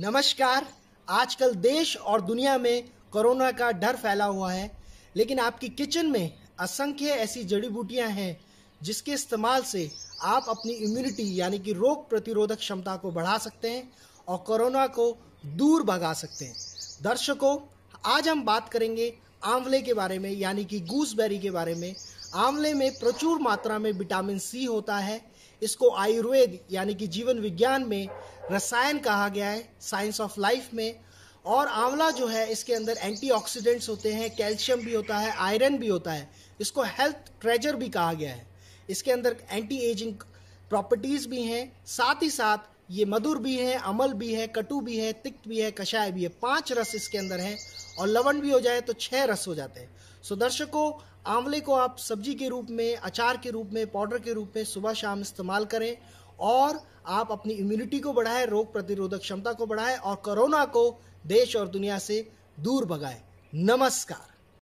नमस्कार आजकल देश और दुनिया में कोरोना का डर फैला हुआ है लेकिन आपकी किचन में असंख्य ऐसी जड़ी बूटियां हैं जिसके इस्तेमाल से आप अपनी इम्यूनिटी यानी कि रोग प्रतिरोधक क्षमता को बढ़ा सकते हैं और कोरोना को दूर भगा सकते हैं दर्शकों आज हम बात करेंगे आंवले के बारे में यानी कि गूसबेरी के बारे में आंवले में प्रचुर मात्रा में विटामिन सी होता है इसको आयुर्वेद यानी कि जीवन विज्ञान में रसायन कहा गया है साइंस ऑफ लाइफ में और आंवला जो है इसके अंदर एंटीऑक्सीडेंट्स होते हैं कैल्शियम भी होता है आयरन भी होता है इसको हेल्थ ट्रेजर भी कहा गया है इसके अंदर एंटी एजिंग प्रॉपर्टीज़ भी हैं साथ ही साथ ये मधुर भी है अमल भी है कटु भी है तिक्त भी है कषाय भी है पांच रस इसके अंदर है और लवण भी हो जाए तो छह रस हो जाते हैं सो दर्शकों आंवले को आप सब्जी के रूप में अचार के रूप में पाउडर के रूप में सुबह शाम इस्तेमाल करें और आप अपनी इम्यूनिटी को बढ़ाएं रोग प्रतिरोधक क्षमता को बढ़ाएं और कोरोना को देश और दुनिया से दूर भगाएं नमस्कार